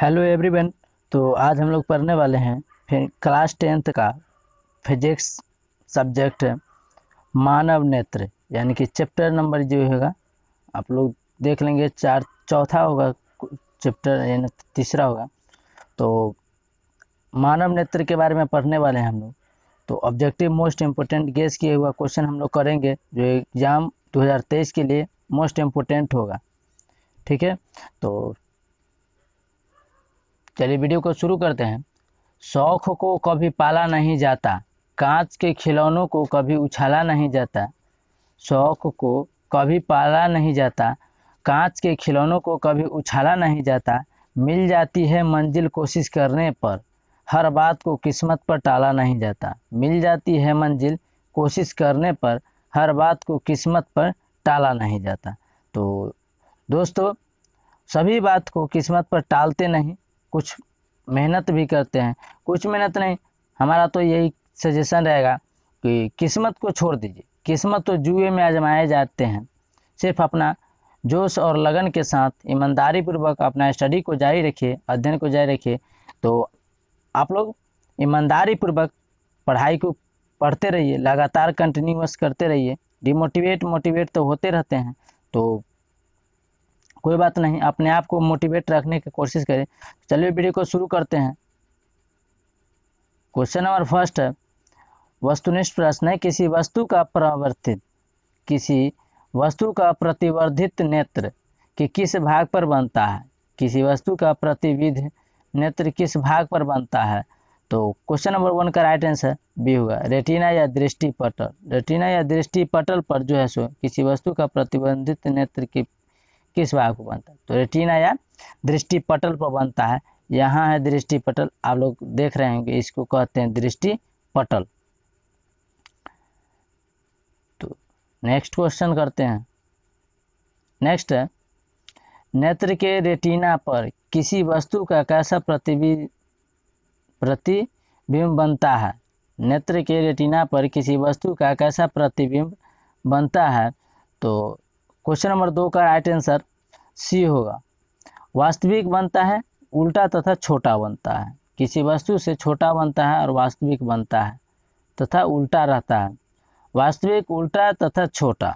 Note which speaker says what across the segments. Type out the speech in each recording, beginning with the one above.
Speaker 1: hello everyone तो आज हम लोग पढ़ने वाले हैं फिर क्लास टेंथ का फिजिक्स सब्जेक्ट मानव नेत्र यानी कि चैप्टर नंबर जो होगा आप लोग देख लेंगे चार चौथा होगा चैप्टर यानी तीसरा होगा तो मानव नेत्र के बारे में पढ़ने वाले हैं हम लोग तो ऑब्जेक्टिव मोस्ट इम्पोर्टेंट गेस किए हुआ क्वेश्चन हम लोग करेंगे जो एग्ज़ाम 2023 के लिए मोस्ट इम्पोर्टेंट होगा ठीक है तो चलिए वीडियो को शुरू करते हैं शौक को कभी पाला नहीं जाता कांच के खिलौनों को कभी उछाला नहीं जाता शौक को कभी पाला नहीं जाता कांच के खिलौनों को कभी उछाला नहीं जाता मिल जाती है मंजिल कोशिश करने पर हर बात को किस्मत पर टाला नहीं जाता मिल जाती है मंजिल कोशिश करने पर हर बात को किस्मत पर टाला नहीं जाता तो दोस्तों सभी बात को किस्मत पर टालते नहीं कुछ मेहनत भी करते हैं कुछ मेहनत नहीं हमारा तो यही सजेशन रहेगा कि किस्मत को छोड़ दीजिए किस्मत तो जुए में आजमाए जाते हैं सिर्फ अपना जोश और लगन के साथ ईमानदारी पूर्वक अपना स्टडी को जारी रखिए अध्ययन को जारी रखिए तो आप लोग ईमानदारी पूर्वक पढ़ाई को पढ़ते रहिए लगातार कंटिन्यूस करते रहिए डिमोटिवेट मोटिवेट तो होते रहते हैं तो कोई बात नहीं अपने आप को मोटिवेट रखने की कोशिश करें चलिए वीडियो को शुरू करते हैं क्वेश्चन नंबर फर्स्ट है वस्तुनिष्ठ प्रश्न है किसी वस्तु का प्रवर्तित किसी वस्तु का प्रतिवर्धित नेत्र कि किस भाग पर बनता है किसी वस्तु का प्रतिविध नेत्र किस भाग पर बनता है तो क्वेश्चन नंबर वन का राइट आंसर बी होगा रेटिना या दृष्टि पटल रेटिना या दृष्टि पटल पर जो है सो किसी वस्तु का प्रतिबंधित नेत्र के किस भाग को बनता है तो रेटिना या दृष्टि पटल पर बनता है यहाँ है दृष्टि पटल आप लोग देख रहे होंगे इसको कहते हैं दृष्टि पटल तो नेक्स्ट क्वेश्चन करते हैं नेक्स्ट है नेत्र के रेटिना पर किसी वस्तु का कैसा प्रतिबिंब प्रतिबिंब बनता है नेत्र के रेटिना पर किसी वस्तु का कैसा प्रतिबिंब बनता है तो क्वेश्चन नंबर दो का राइट आंसर सी होगा वास्तविक बनता है उल्टा तथा छोटा बनता है किसी वस्तु से छोटा बनता है और वास्तविक बनता है तथा उल्टा रहता है वास्तविक उल्टा तथा छोटा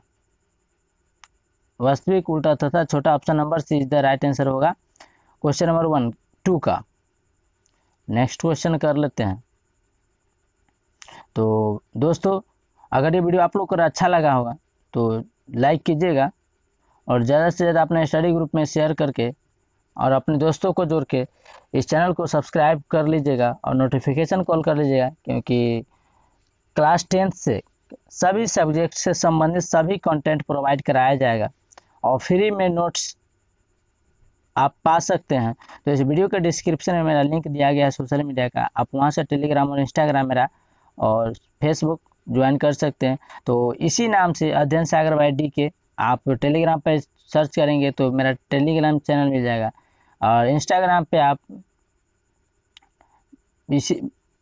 Speaker 1: वास्तविक उल्टा तथा छोटा option number C is the right answer होगा क्वेश्चन नंबर वन टू का नेक्स्ट क्वेश्चन कर लेते हैं तो दोस्तों अगर ये वीडियो आप लोग को अच्छा लगा होगा तो लाइक कीजिएगा और ज़्यादा से ज़्यादा अपने स्टडी ग्रुप में शेयर करके और अपने दोस्तों को जोड़ के इस चैनल को सब्सक्राइब कर लीजिएगा और नोटिफिकेशन कॉल कर लीजिएगा क्योंकि क्लास टेंथ से सभी सब्जेक्ट से संबंधित सभी कंटेंट प्रोवाइड कराया जाएगा और फ्री में नोट्स आप पा सकते हैं तो इस वीडियो के डिस्क्रिप्शन में मेरा लिंक दिया गया है सोशल मीडिया का आप वहाँ से टेलीग्राम और इंस्टाग्राम मेरा और फेसबुक ज्वाइन कर सकते हैं तो इसी नाम से अध्ययन सागर वाई डी के आप टेलीग्राम पर सर्च करेंगे तो मेरा टेलीग्राम चैनल मिल जाएगा और इंस्टाग्राम पे आप इसी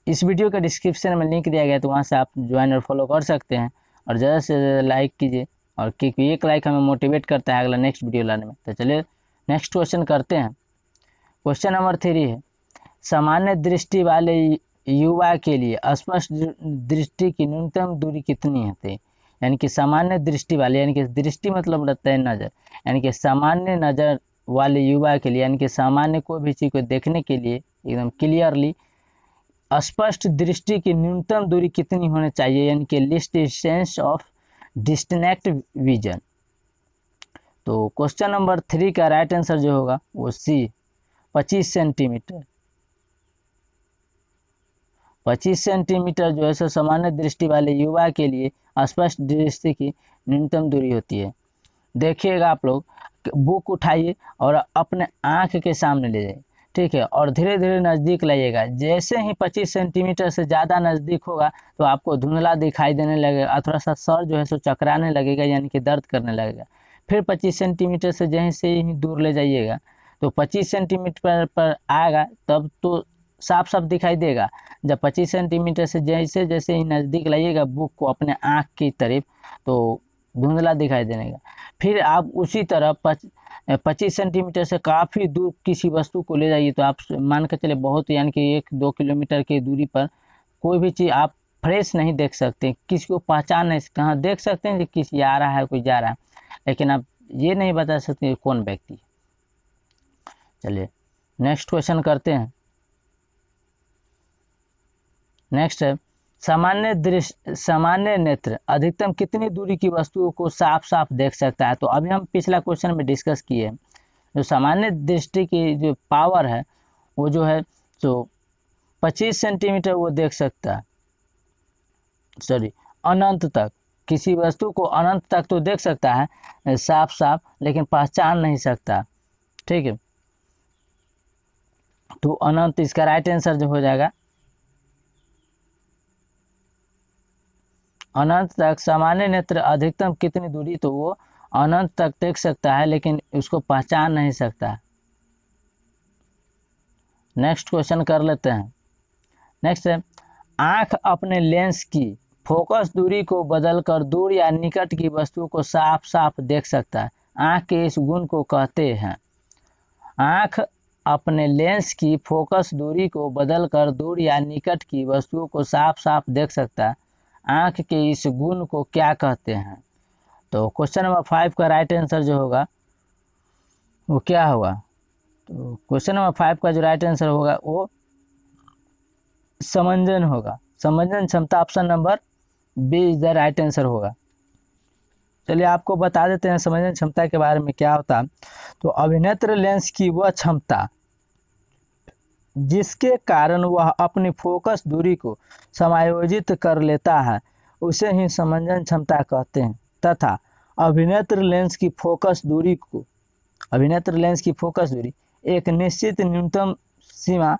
Speaker 1: इस वीडियो का डिस्क्रिप्शन में लिंक दिया गया तो वहाँ से आप ज्वाइन और फॉलो कर सकते हैं और ज़्यादा से ज़्यादा लाइक कीजिए और क्योंकि एक लाइक हमें मोटिवेट करता है अगला नेक्स्ट वीडियो लाने में तो चलिए नेक्स्ट क्वेश्चन करते हैं क्वेश्चन नंबर थ्री है सामान्य दृष्टि वाले युवा के लिए स्पष्ट दृष्टि की न्यूनतम दूरी कितनी होती है यानी कि सामान्य दृष्टि वाले यानी कि दृष्टि मतलब रहता है नज़र यानी कि सामान्य नज़र वाले युवा के लिए यानी कि सामान्य कोई भी चीज़ को देखने के लिए एकदम क्लियरली स्पष्ट दृष्टि की न्यूनतम दूरी कितनी होनी चाहिए यानी कि least sense of distinct vision तो क्वेश्चन नंबर थ्री का राइट आंसर जो होगा वो सी पच्चीस सेंटीमीटर पच्चीस सेंटीमीटर जो है सो सामान्य दृष्टि वाले युवा के लिए स्पष्ट दृष्टि की न्यूनतम दूरी होती है देखिएगा आप लोग बुक उठाइए और अपने आँख के सामने ले जाइए ठीक है और धीरे धीरे नज़दीक लाइएगा जैसे ही 25 सेंटीमीटर से ज़्यादा नज़दीक होगा तो आपको धुंधला दिखाई देने लगेगा थोड़ा सा सर जो है सो चकराने लगेगा यानी कि दर्द करने लगेगा फिर 25 सेंटीमीटर से जैसे ही दूर ले जाइएगा तो 25 सेंटीमीटर पर, पर आएगा तब तो साफ साफ दिखाई देगा जब 25 सेंटीमीटर से जैसे जैसे ही नज़दीक लाइएगा बुक को अपने आँख की तरफ तो धुंधला दिखाई देगा फिर आप उसी तरह पच पच्चीस सेंटीमीटर से काफ़ी दूर किसी वस्तु को ले जाइए तो आप मान के चले बहुत यानी कि एक दो किलोमीटर की दूरी पर कोई भी चीज़ आप फ्रेश नहीं देख सकते किसी को पहचान नहीं हाँ देख सकते हैं कि किसी आ रहा है कोई जा रहा है लेकिन आप ये नहीं बता सकते कौन व्यक्ति चलिए नेक्स्ट क्वेश्चन करते हैं नेक्स्ट है सामान्य दृष्ट सामान्य नेत्र अधिकतम कितनी दूरी की वस्तुओं को साफ साफ देख सकता है तो अभी हम पिछला क्वेश्चन में डिस्कस किए जो सामान्य दृष्टि की जो पावर है वो जो है तो 25 सेंटीमीटर वो देख सकता है सॉरी अनंत तक किसी वस्तु को अनंत तक तो देख सकता है साफ साफ लेकिन पहचान नहीं सकता ठीक है तो अनंत इसका राइट आंसर जो हो जाएगा अनंत तक सामान्य नेत्र अधिकतम कितनी दूरी तो वो अनंत तक देख सकता है लेकिन उसको पहचान नहीं सकता नेक्स्ट क्वेश्चन कर लेते हैं नेक्स्ट है आँख अपने लेंस की फोकस दूरी को बदलकर दूर या निकट की वस्तु को साफ साफ देख सकता है आँख के इस गुण को कहते हैं आँख अपने लेंस की फोकस दूरी को बदलकर दूर या निकट की वस्तुओं को साफ साफ देख सकता है आंख के इस गुण को क्या कहते हैं तो क्वेश्चन नंबर फाइव का राइट आंसर जो होगा वो क्या होगा तो क्वेश्चन नंबर फाइव का जो राइट आंसर होगा वो समंजन होगा समंजन क्षमता option number B is the right answer होगा चलिए आपको बता देते हैं समंजन क्षमता के बारे में क्या होता तो अभिनेत्र लेंस की वह क्षमता जिसके कारण वह अपनी फोकस दूरी को समायोजित कर लेता है उसे ही समंजन क्षमता कहते हैं तथा अभिनेत्र लेंस की फोकस दूरी को अभिनेत्र लेंस की फोकस दूरी एक निश्चित न्यूनतम सीमा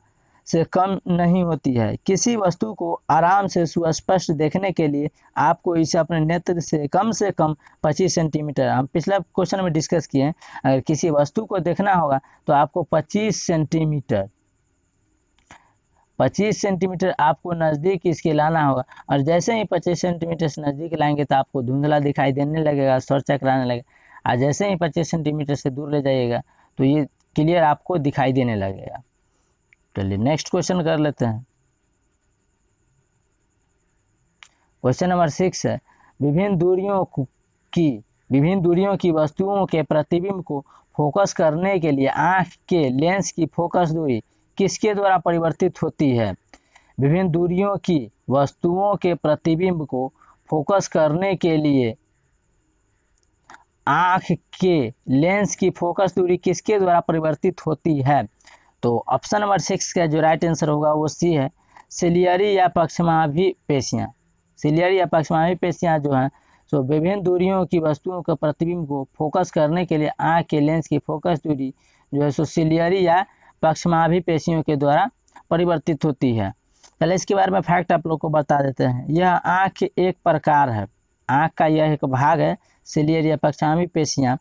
Speaker 1: से कम नहीं होती है किसी वस्तु को आराम से सुस्पष्ट देखने के लिए आपको इसे अपने नेत्र से कम से कम 25 सेंटीमीटर हम पिछला क्वेश्चन में डिस्कस किए हैं अगर किसी वस्तु को देखना होगा तो आपको 25 सेंटीमीटर 25 सेंटीमीटर आपको नज़दीक इसके लाना होगा और जैसे ही 25 सेंटीमीटर से नज़दीक लाएंगे तो आपको धुंधला दिखाई देने लगेगा सर चकराने लगेगा और जैसे ही 25 सेंटीमीटर से दूर ले जाइएगा तो ये क्लियर आपको दिखाई देने लगेगा चलिए नेक्स्ट क्वेश्चन कर लेते हैं क्वेश्चन नंबर सिक्स है विभिन्न दूरियों की विभिन्न दूरियों की वस्तुओं के प्रतिबिंब को फोकस करने के लिए आँख के लेंस की फोकस दूरी किसके द्वारा परिवर्तित होती है विभिन्न दूरियों की वस्तुओं के प्रतिबिंब को फोकस करने के लिए आँख के लेंस की फोकस दूरी किसके द्वारा परिवर्तित होती है तो ऑप्शन नंबर सिक्स का जो राइट आंसर होगा वो सी है सिलियरी या पक्षमाभी पेशियाँ सिलियरी या पक्षमाभी पेशियाँ जो हैं सो तो विभिन्न दूरियों की वस्तुओं के प्रतिबिंब को फोकस करने के लिए आँख के लेंस की फोकस दूरी जो है सो सिलियरी या पक्षमाभि पेशियों के द्वारा परिवर्तित होती है पहले इसके बारे में फैक्ट आप लोग को बता देते हैं यह आँख एक प्रकार है आँख का यह एक भाग है या पक्षामी पेशियाँ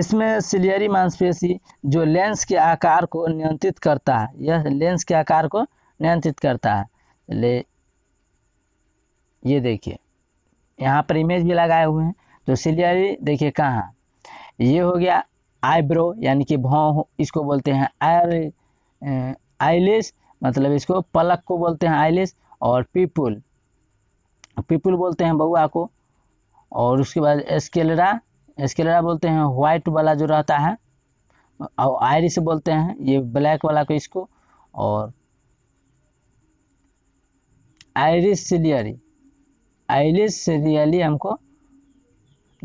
Speaker 1: इसमें सिलियरी मांसपेशी जो लेंस के आकार को नियंत्रित करता है यह लेंस के आकार को नियंत्रित करता है ले ये देखिए यहाँ पर इमेज भी लगाए हुए हैं तो सिलियरी देखिए कहाँ ये हो गया आईब्रो यानी कि भौ इसको बोलते हैं आर आईलेस मतलब इसको पलक को बोलते हैं आईलेस और पीपुल पीपुल बोलते हैं बउआ को और उसके बाद एस्केलरा एस्केलरा बोलते हैं वाइट वाला जो रहता है और आयरिस बोलते हैं ये ब्लैक वाला को इसको और आयरिस सिलियरी आइलिस सीरियली हमको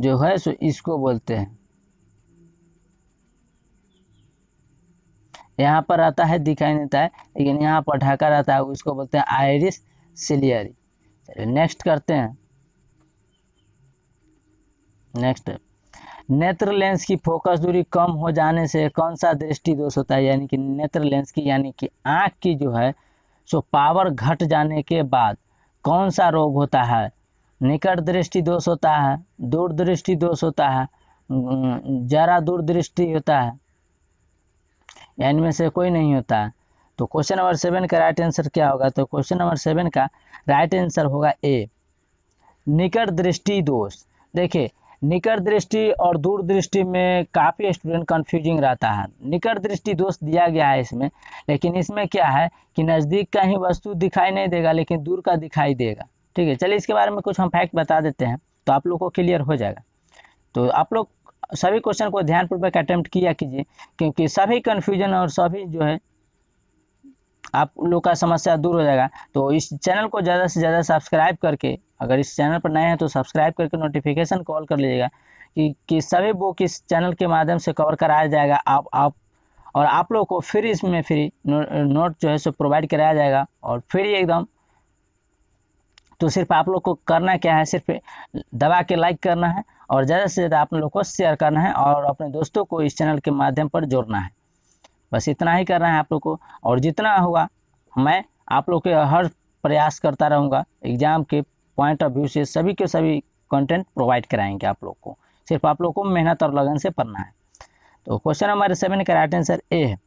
Speaker 1: जो है सो इसको बोलते हैं यहाँ पर आता है दिखाई नहीं देता है लेकिन यहाँ पर ढाका रहता है उसको बोलते हैं आयरिस सिलियरी चलिए नेक्स्ट करते हैं नेक्स्ट नेत्र लेंस की फोकस दूरी कम हो जाने से कौन सा दृष्टि दोष होता है यानी कि नेत्र लेंस की यानी कि आँख की जो है सो पावर घट जाने के बाद कौन सा रोग होता है निकट दृष्टि दोष होता है दूरदृष्टि दोष होता है जरा दूरदृष्टि होता है या इनमें से कोई नहीं होता है तो क्वेश्चन नंबर सेवन का राइट आंसर क्या होगा तो क्वेश्चन नंबर सेवन का राइट आंसर होगा ए निकट दृष्टि दोष देखिए निकट दृष्टि और दूर दृष्टि में काफ़ी स्टूडेंट कंफ्यूजिंग रहता है निकट दृष्टि दोष दिया गया है इसमें लेकिन इसमें क्या है कि नज़दीक का ही वस्तु दिखाई नहीं देगा लेकिन दूर का दिखाई देगा ठीक है चलिए इसके बारे में कुछ हम फैक्ट बता देते हैं तो आप लोग को क्लियर हो जाएगा तो आप लोग सभी क्वेश्चन को ध्यानपूर्वक अटेम्प्ट किया कीजिए क्योंकि सभी कन्फ्यूजन और सभी जो है आप लोग का समस्या दूर हो जाएगा तो इस चैनल को ज़्यादा से ज़्यादा सब्सक्राइब करके अगर इस चैनल पर नए हैं तो सब्सक्राइब करके नोटिफिकेशन कॉल कर लीजिएगा कि, कि सभी बुक इस चैनल के माध्यम से कवर कराया जाएगा आप आप और आप लोग को फिर इसमें फ्री नो, नोट जो है सो प्रोवाइड कराया जाएगा और फिर एकदम तो सिर्फ आप लोग को करना क्या है सिर्फ दबा के लाइक करना है और ज़्यादा से ज़्यादा आप लोग को शेयर करना है और अपने दोस्तों को इस चैनल के माध्यम पर जोड़ना है बस इतना ही करना है आप लोग को और जितना हुआ मैं आप लोग के हर प्रयास करता रहूँगा एग्ज़ाम के पॉइंट ऑफ व्यू से सभी के सभी कंटेंट प्रोवाइड कराएंगे आप लोग को सिर्फ आप लोग को मेहनत और लगन से पढ़ना है तो क्वेश्चन हमारे सेवन का राइट आंसर ए है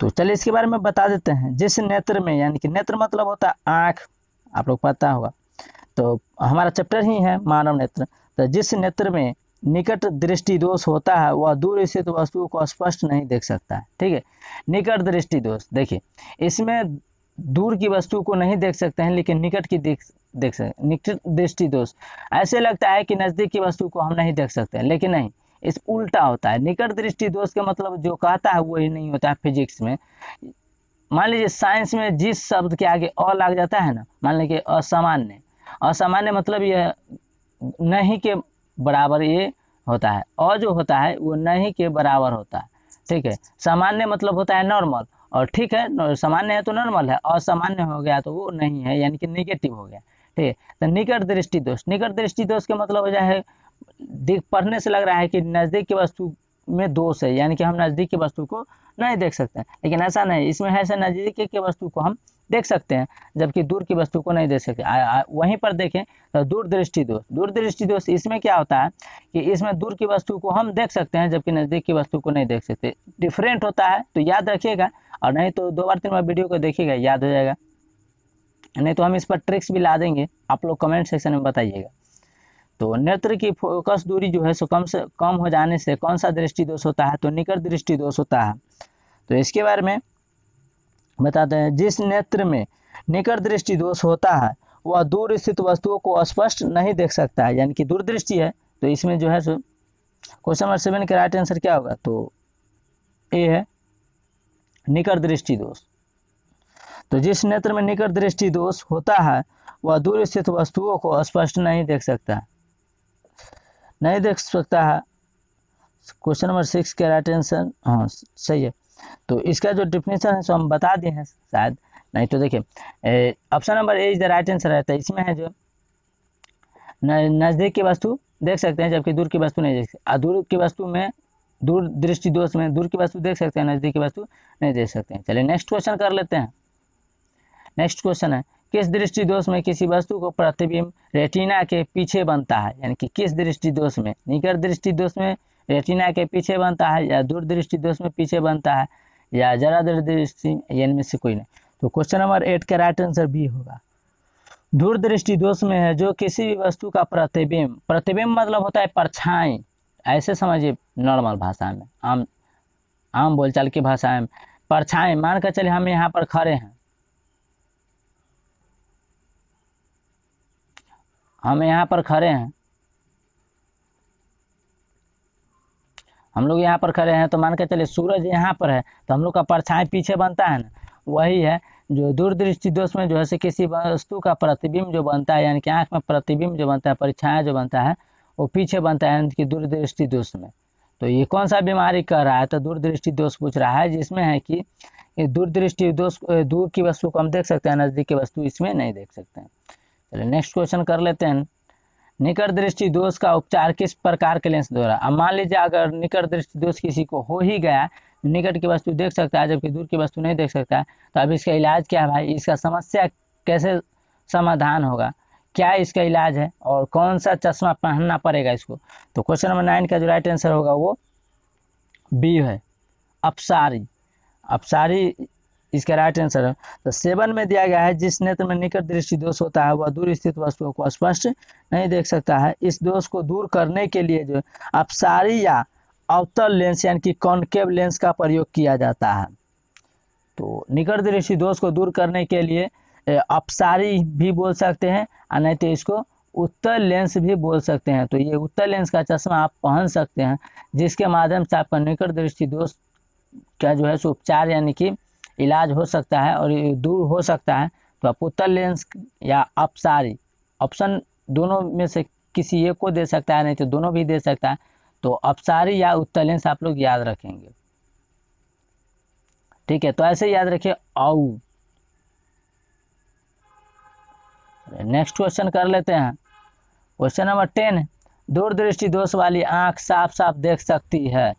Speaker 1: तो चलिए इसके बारे में बता देते हैं जिस नेत्र में यानी कि नेत्र मतलब होता है आँख आप लोग पता होगा तो हमारा चैप्टर ही है मानव नेत्र तो जिस नेत्र में निकट दृष्टि दोष होता है वह दूर स्थित तो वस्तु को स्पष्ट नहीं देख सकता है ठीक है निकट दृष्टि दोष देखिए इसमें दूर की वस्तु को नहीं देख सकते हैं लेकिन निकट की देख देख सकते निकट दृष्टि दोष ऐसे लगता है कि नज़दीक की वस्तु को हम नहीं देख सकते हैं लेकिन नहीं इस उल्टा होता है निकट दृष्टि दोष का मतलब जो कहता है वही नहीं होता है फिजिक्स में मान लीजिए साइंस में जिस शब्द के आगे अ लग जाता है ना मान लीजिए असामान्य असामान्य मतलब यह नहीं के बराबर ये होता है और जो होता है वो नहीं के बराबर होता है ठीक है सामान्य मतलब होता है नॉर्मल और ठीक है सामान्य है तो नॉर्मल है असामान्य हो गया तो वो नहीं है यानी कि निगेटिव हो गया ठीक है तो निकट दृष्टि दोष निकट दृष्टि दोष के मतलब हो जाए पढ़ने से लग रहा है कि नज़दीक की वस्तु में दोष है यानी कि हम नज़दीक की वस्तु को नहीं देख सकते लेकिन ऐसा नहीं इसमें है ऐसे नज़दीक की वस्तु को हम देख सकते हैं जबकि दूर की वस्तु को नहीं देख सकते आ, आ, वहीं पर देखें तो दूरदृष्टि दोष दूरदृष्टि दोष इसमें क्या होता है कि इसमें दूर की वस्तु को हम देख सकते हैं जबकि नज़दीक की वस्तु को नहीं देख सकते डिफरेंट होता है तो याद रखिएगा और नहीं तो दो बार तीन बार वीडियो को देखिएगा याद हो जाएगा नहीं तो हम इस पर ट्रिक्स भी ला देंगे आप लोग कमेंट सेक्शन में बताइएगा तो नेत्र की फोकस दूरी जो है सो कम से कम हो जाने से कौन सा दृष्टि दोष होता है तो निकट दृष्टि दोष होता है तो इसके बारे में बताते हैं जिस नेत्र में निकट दृष्टि दोष होता है वह दूर स्थित वस्तुओं को स्पष्ट नहीं देख सकता है यानी कि दूरदृष्टि है तो इसमें जो है सो क्वेश्चन नंबर सेवन का राइट आंसर क्या होगा तो ए है निकट दृष्टि दोष तो जिस नेत्र में निकट दृष्टि दोष होता है वह दूर स्थित वस्तुओं को स्पष्ट नहीं देख सकता नहीं देख सकता है क्वेश्चन नंबर सिक्स का राइट आंसर हाँ सही है तो इसका जो डिफिनेशन है सो हम बता दिए हैं शायद नहीं तो देखिए option number A is the right answer रहता है तो इसमें है जो नज़दीक की वस्तु देख सकते हैं जबकि दूर की वस्तु नहीं देख सकते दूर की वस्तु में दूर दृष्टि दोष में दूर की वस्तु देख सकते हैं नज़दीक की वस्तु नहीं देख सकते हैं चलिए नेक्स्ट क्वेश्चन कर लेते हैं नेक्स्ट क्वेश्चन है किस दृष्टि दोष में किसी वस्तु को प्रतिबिंब रेटिना के पीछे बनता है यानी कि किस दृष्टि दोष में निकट दृष्टि दोष में रेटिना के पीछे बनता है या दूरदृष्टि दोष में पीछे बनता है या जरा दूरदृष्टि इनमें से कोई नहीं तो क्वेश्चन नंबर एट का राइट आंसर बी होगा दूरदृष्टि दोष में है जो किसी भी वस्तु का प्रतिबिंब प्रतिबिंब मतलब होता है परछाई ऐसे समझिए नॉर्मल भाषा में आम आम बोलचाल की भाषा में परछाई मान कर चलिए हम यहाँ पर खड़े हैं हम यहाँ पर खड़े हैं हम लोग यहाँ पर खड़े हैं तो मान के चले सूरज यहाँ पर है तो हम लोग का परछाई पीछे बनता है ना वही है जो दूरदृष्टि दोष में जो है किसी वस्तु का प्रतिबिंब जो बनता है यानी कि आँख में प्रतिबिंब जो बनता है परछाया जो बनता है वो पीछे बनता है यानी कि दूरदृष्टि दोष में तो ये कौन सा बीमारी कह रहा है तो दूरदृष्टि दोष पूछ रहा है जिसमें है कि दूरदृष्टि दोष दूर की वस्तु को हम देख सकते हैं नज़दीक की वस्तु इसमें नहीं देख सकते हैं चलिए नेक्स्ट क्वेश्चन कर लेते हैं निकट दृष्टि दोष का उपचार किस प्रकार के लेंस द्वारा अब मान लीजिए अगर निकट दृष्टि दोष किसी को हो ही गया निकट की वस्तु देख सकता है जबकि दूर की वस्तु नहीं देख सकता है तो अब इसका इलाज क्या है भाई इसका समस्या कैसे समाधान होगा क्या इसका इलाज है और कौन सा चश्मा पहनना पड़ेगा इसको तो क्वेश्चन नंबर नाइन का जो राइट आंसर होगा वो बी है अपसारी अपसारी इसका राइट आंसर है तो सेवन में दिया गया है जिस नेत्र में निकट दृष्टि दोष होता है वह दूर स्थित वस्तुओं को स्पष्ट नहीं देख सकता है इस दोष को दूर करने के लिए जो अपसारी या अवतल लेंस यानी कि कॉन्केव लेंस का प्रयोग किया जाता है तो निकट दृष्टि दोष को दूर करने के लिए अपसारी भी बोल सकते हैं और नहीं तो इसको उत्तर लेंस भी बोल सकते हैं तो ये उत्तर लेंस का चश्मा आप पहन सकते हैं जिसके माध्यम से आपका निकट दृष्टि दोष का जो है सो उपचार यानी कि इलाज हो सकता है और दूर हो सकता है तो आप उत्तर लेंस या अपसारी ऑप्शन दोनों में से किसी एक को दे सकता है नहीं तो दोनों भी दे सकता है तो अपसारी या उत्तर लेंस आप लोग याद रखेंगे ठीक है तो ऐसे याद रखिए औ नेक्स्ट क्वेश्चन कर लेते हैं क्वेश्चन नंबर टेन दूरदृष्टि दोष वाली आंख साफ साफ देख सकती है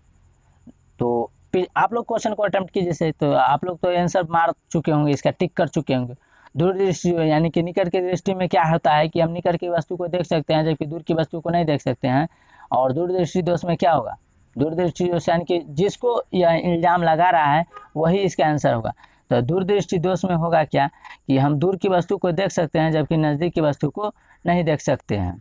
Speaker 1: तो आप लोग क्वेश्चन को अटेम्प्ट कीजिए सही तो आप लोग तो आंसर मार चुके होंगे इसका टिक कर चुके होंगे दूर दृष्टि यानी कि निकट की दृष्टि में क्या होता है कि हम निकट की वस्तु को देख सकते हैं जबकि दूर की वस्तु को नहीं देख सकते हैं और दूरदृष्टि दोष में क्या होगा दूरदृष्टि दोष यानी कि जिसको यह इल्ज़ाम लगा रहा है वही इसका आंसर होगा तो दूरदृष्टि दोष में होगा क्या कि हम दूर की वस्तु को देख सकते हैं जबकि नज़दीक की वस्तु को नहीं देख सकते हैं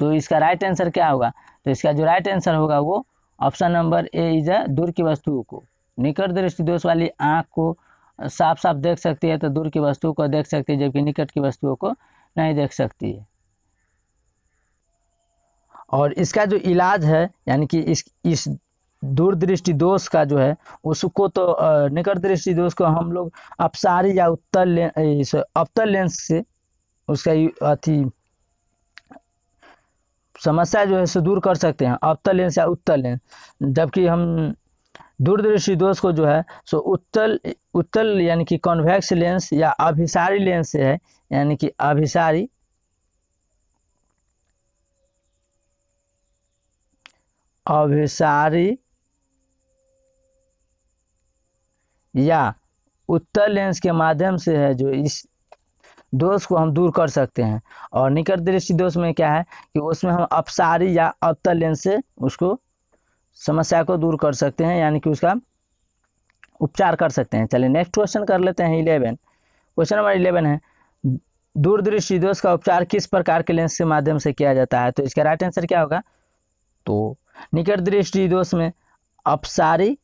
Speaker 1: तो इसका राइट आंसर क्या होगा तो इसका जो राइट आंसर होगा वो ऑप्शन नंबर ए इज है दूर की वस्तुओं को निकट दृष्टि दोष वाली आँख को साफ साफ देख सकती है तो दूर की वस्तुओं को देख सकती है जबकि निकट की वस्तुओं को नहीं देख सकती है और इसका जो इलाज है यानी कि इस इस दूरदृष्टि दोष का जो है उसको तो निकट दृष्टि दोष को हम लोग अपसारी या उत्तर लेंस अवतल लेंस से उसका अथी समस्या जो है सो दूर कर सकते हैं अवतल लेंस या उत्तल लेंस जबकि हम दूरदृष्टि दोष को जो है सो उत्तल उत्तल यानी कि कॉन्वेक्स लेंस या अभिसारी लेंस से है यानी कि अभिसारी अभिसारी या उत्तल लेंस के माध्यम से है जो इस दोष को हम दूर कर सकते हैं और निकट दृष्टि दोष में क्या है कि उसमें हम अपसारी या अवतल लेंस से उसको समस्या को दूर कर सकते हैं यानी कि उसका उपचार कर सकते हैं चलिए नेक्स्ट क्वेश्चन कर लेते हैं इलेवन क्वेश्चन नंबर इलेवन है दूरदृष्टि दोष का उपचार किस प्रकार के लेंस के माध्यम से किया जाता है तो इसका राइट आंसर क्या होगा तो निकट दृष्टि दोष में अपसारी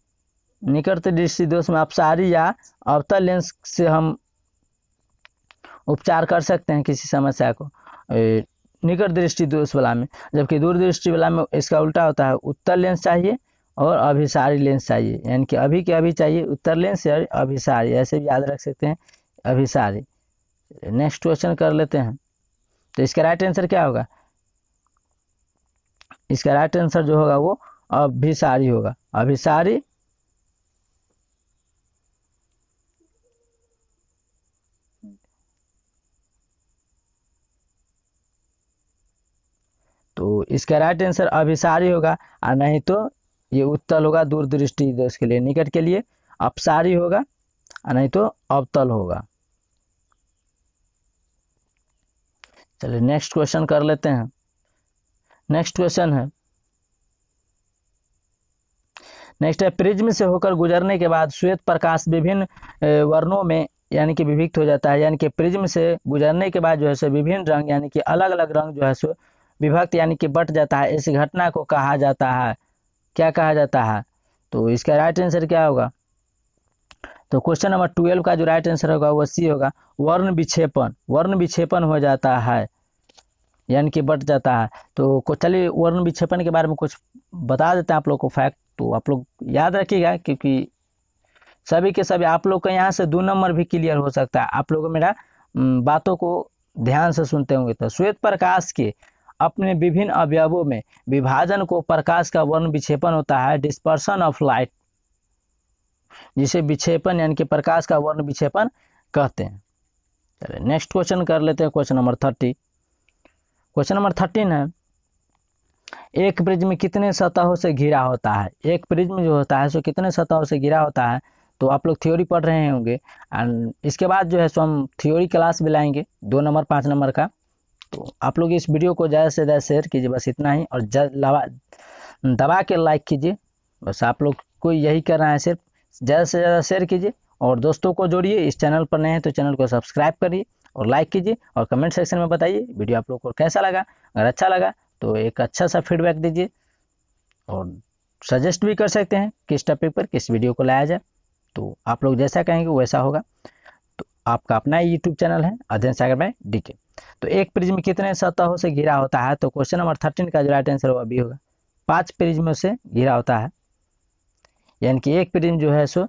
Speaker 1: निकट दृष्टि दोष में अपसारी या अवतल लेंस से हम उपचार कर सकते हैं किसी समस्या को निकट दृष्टि दोष वाला में जबकि दूरदृष्टि वाला में इसका उल्टा होता है उत्तर लेंस चाहिए और अभिसारी लेंस चाहिए यानी कि अभी के अभी चाहिए उत्तर लेंस या अभिसारी ऐसे भी याद रख सकते हैं अभिसारी नेक्स्ट क्वेश्चन कर लेते हैं तो इसका राइट आंसर क्या होगा इसका राइट आंसर जो होगा वो अभिसारी होगा अभिसारी तो इसका राइट आंसर अभिसारी होगा और नहीं तो ये उत्तल होगा दूरदृष्टि दोष के लिए निकट के लिए अपसारी होगा और नहीं तो अवतल होगा चलिए नेक्स्ट क्वेश्चन कर लेते हैं नेक्स्ट क्वेश्चन है नेक्स्ट है प्रिज्म से होकर गुजरने के बाद श्वेत प्रकाश विभिन्न वर्णों में यानी कि विभिक्त हो जाता है यानी कि प्रिज्म से गुजरने के बाद जो है सो विभिन्न रंग यानी कि अलग अलग रंग जो है सो विभक्त यानी कि बट जाता है इस घटना को कहा जाता है क्या कहा जाता है तो इसका राइट आंसर क्या होगा तो क्वेश्चन नंबर ट्वेल्व का जो राइट आंसर होगा वो सी होगा वर्ण विक्षेपण वर्ण विक्षेपण हो जाता है यानी कि बट जाता है तो चलिए वर्ण विक्षेपण के बारे में कुछ बता देते हैं आप लोग को फैक्ट तो आप लोग याद रखिएगा क्योंकि सभी के सभी आप लोग का यहाँ से दो नंबर भी क्लियर हो सकता है आप लोग मेरा बातों को ध्यान से सुनते होंगे तो श्वेत प्रकाश के अपने विभिन्न अवयवों में विभाजन को प्रकाश का वर्ण विक्षेपण होता है डिस्पर्सन ऑफ लाइट जिसे विक्षेपण यानी कि प्रकाश का वर्ण विक्षेपण कहते हैं चलिए नेक्स्ट क्वेश्चन कर लेते हैं question number thirty question number thirteen है एक प्रिज्म कितने सतहों से घिरा होता है एक प्रिज्म जो होता है सो कितने सतहों से घिरा होता है तो आप लोग थ्योरी पढ़ रहे होंगे एंड इसके बाद जो है सो हम थ्योरी क्लास भी लाएंगे दो नंबर पाँच नंबर का तो आप लोग इस वीडियो को ज़्यादा से ज़्यादा शेयर कीजिए बस इतना ही और दबा के लाइक कीजिए बस आप लोग को यही करना है सिर्फ ज़्यादा से ज़्यादा शेयर कीजिए और दोस्तों को जोड़िए इस चैनल पर नए हैं तो चैनल को सब्सक्राइब करिए और लाइक कीजिए और कमेंट सेक्शन में बताइए वीडियो आप लोग को कैसा लगा अगर अच्छा लगा तो एक अच्छा सा फीडबैक दीजिए और सजेस्ट भी कर सकते हैं किस टॉपिक पर किस वीडियो को लाया जाए तो आप लोग जैसा कहेंगे वैसा होगा तो आपका अपना यूट्यूब चैनल है अध्ययन सागर भाई डी तो एक प्रिज्म कितने सतहों से घिरा होता है तो क्वेश्चन नंबर थर्टीन का जो राइट आंसर वो भी होगा पांच प्रिज्म से घिरा होता है यानी कि एक प्रिज्म जो है सो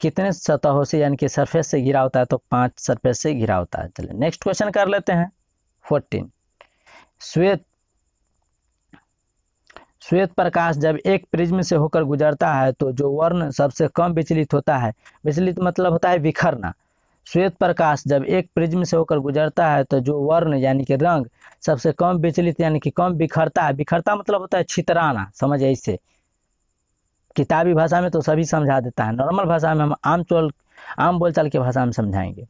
Speaker 1: कितने सतहों से यानी कि सरफेस से घिरा होता है तो पांच सरफेस से घिरा होता है चलिए नेक्स्ट क्वेश्चन कर लेते हैं फोर्टीन श्वेत श्वेत प्रकाश जब एक प्रिज्म से होकर गुजरता है तो जो वर्ण सबसे कम विचलित होता है विचलित मतलब होता है बिखरना श्वेत प्रकाश जब एक प्रिज्म से होकर गुजरता है तो जो वर्ण यानी कि रंग सबसे कम विचलित यानी कि कम बिखरता है बिखरता मतलब होता है छितराना समझे ऐसे किताबी भाषा में तो सभी समझा देता है नॉर्मल भाषा में हम आम चोल आम बोलचाल की भाषा में समझाएंगे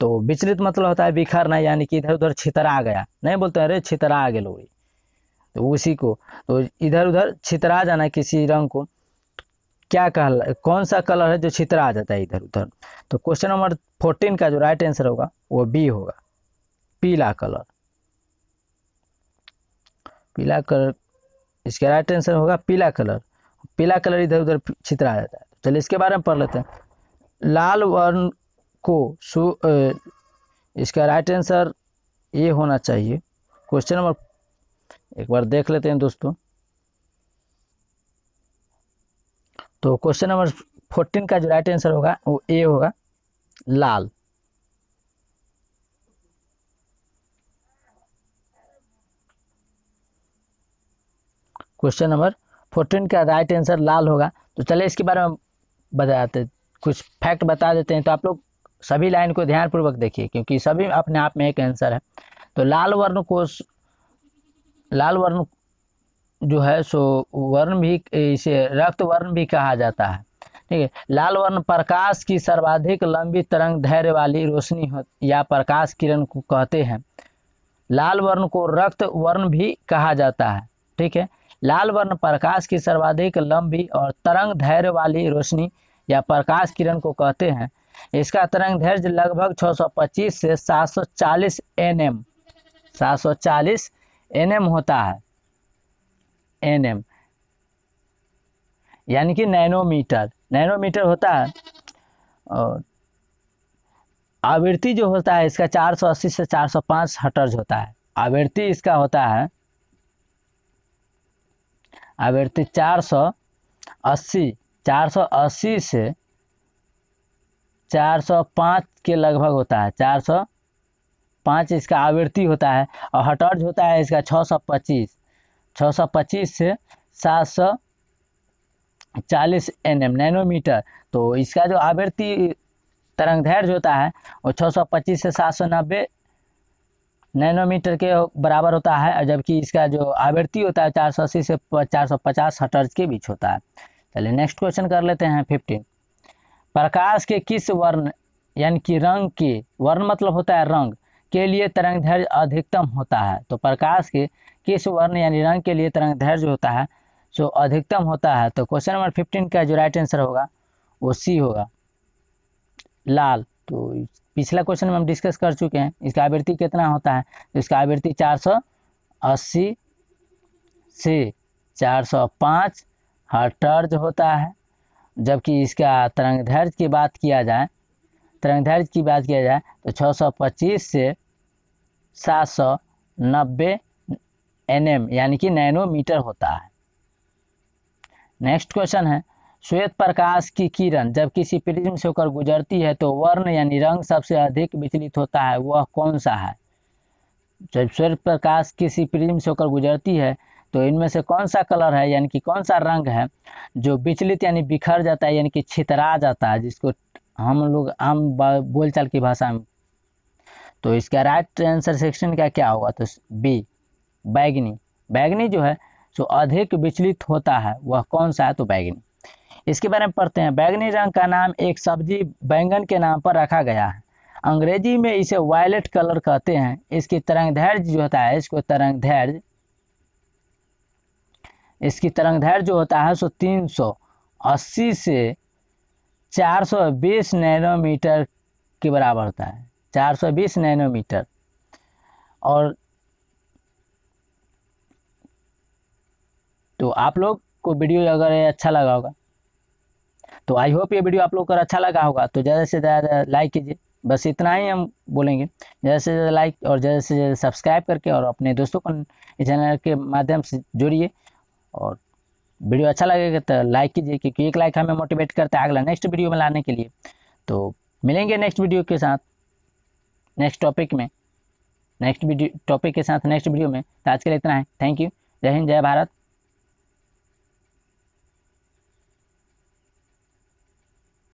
Speaker 1: तो विचलित मतलब होता है बिखरना यानी कि इधर उधर छितरा गया नहीं बोलते अरे छितरा गए लोग तो उसी को तो इधर उधर छितरा जाना किसी रंग को क्या कहा कौन सा कलर है जो छितरा आ जाता है इधर उधर तो क्वेश्चन नंबर फोर्टीन का जो राइट आंसर होगा वो बी होगा पीला कलर पीला कलर इसका राइट आंसर होगा पीला कलर पीला कलर इधर उधर छितरा आ जाता है चलिए इसके बारे में पढ़ लेते हैं लाल वर्ण को सु इसका राइट आंसर ये होना चाहिए क्वेश्चन नंबर एक बार देख लेते हैं दोस्तों तो क्वेश्चन नंबर फोर्टीन का जो राइट आंसर होगा वो ए होगा लाल क्वेश्चन नंबर फोर्टीन का राइट आंसर लाल होगा तो चले इसके बारे में बताते कुछ फैक्ट बता देते हैं तो आप लोग सभी लाइन को ध्यानपूर्वक देखिए क्योंकि सभी अपने आप में एक आंसर है तो लाल वर्ण को लाल वर्ण जो है सो वर्ण भी इसे रक्त वर्ण भी कहा जाता है ठीक है लाल वर्ण प्रकाश की सर्वाधिक लंबी तरंग धैर्य वाली रोशनी हो या प्रकाश किरण को कहते हैं लाल वर्ण को रक्त वर्ण भी कहा जाता है ठीक है लाल वर्ण प्रकाश की सर्वाधिक लंबी और तरंग धैर्य वाली रोशनी या प्रकाश किरण को कहते हैं इसका तरंग धैर्य लगभग 625 से 740 चालीस 740 एम होता है एन एम यानी कि नैनोमीटर नैनोमीटर होता है और आवृत्ति जो होता है इसका 480 से 405 हटर्ज होता है आवृत्ति इसका होता है आवृत्ति 480 480 से 405 के लगभग होता है 405 इसका आवृत्ति होता है और हटर्ज होता है इसका 625 625 सौ पच्चीस से सात सौ चालीस एन एम नैनोमीटर तो इसका जो आवृत्ति तरंग धैर्य होता है वो 625 से 790 नैनोमीटर के बराबर होता है जबकि इसका जो आवृत्ति होता है 480 से 450 हटर्ज के बीच होता है चलिए नेक्स्ट क्वेश्चन कर लेते हैं फिफ्टीन प्रकाश के किस वर्ण यानी कि रंग के वर्ण मतलब होता है रंग के लिए तरंग धैर्य अधिकतम होता है तो प्रकाश के किस वर्ण यानी रंग के लिए तरंग धैर्य होता है जो अधिकतम होता है तो क्वेश्चन नंबर फिफ्टीन का जो राइट आंसर होगा वो सी होगा लाल तो पिछला क्वेश्चन में हम डिस्कस कर चुके हैं इसका आवृत्ति कितना होता है तो इसका आवृत्ति 480 से 405 हर्टर्ज होता है जबकि इसका तरंग धैर्य की बात किया जाए तरंग धैर्य की बात किया जाए तो 625 से 790 एनएम यानी कि नैनोमीटर होता है नेक्स्ट क्वेश्चन है श्वेत प्रकाश की किरण जब किसी प्रिज्म से होकर गुजरती है तो वर्ण यानी रंग सबसे अधिक विचलित होता है वह कौन सा है जब श्वेत प्रकाश किसी प्रिज्म से होकर गुजरती है तो इनमें से कौन सा कलर है यानी कि कौन सा रंग है जो विचलित यानी बिखर जाता है यानी कि छितरा जाता है जिसको हम लोग आम बोलचाल की भाषा में तो इसका राइट आंसर सेक्शन का क्या होगा तो बी बैगनी बैगनी जो है जो अधिक विचलित होता है वह कौन सा है तो बैगनी इसके बारे में पढ़ते हैं बैगनी रंग का नाम एक सब्जी बैंगन के नाम पर रखा गया है अंग्रेजी में इसे वायलेट कलर कहते हैं इसकी तरंग धैर्य जो होता है इसको तरंग धैर्य इसकी तरंग धैर्य जो होता है सो 380 से 420 नैनोमीटर के बराबर होता है 420 नैनोमीटर और तो आप लोग को वीडियो अगर अच्छा लगा होगा तो आई होप ये वीडियो आप लोग को अच्छा लगा होगा तो ज़्यादा से ज़्यादा लाइक कीजिए बस इतना ही हम बोलेंगे ज़्यादा से ज़्यादा लाइक और ज़्यादा से ज़्यादा सब्सक्राइब करके और अपने दोस्तों को इस चैनल के माध्यम से जोड़िए और वीडियो अच्छा लगेगा तो लाइक कीजिए क्योंकि एक लाइक हमें मोटिवेट करता है अगला नेक्स्ट वीडियो में लाने के लिए तो मिलेंगे नेक्स्ट वीडियो के साथ नेक्स्ट टॉपिक में नेक्स्ट वीडियो टॉपिक के साथ नेक्स्ट वीडियो में तो आज के लिए इतना है थैंक यू जय हिंद जय भारत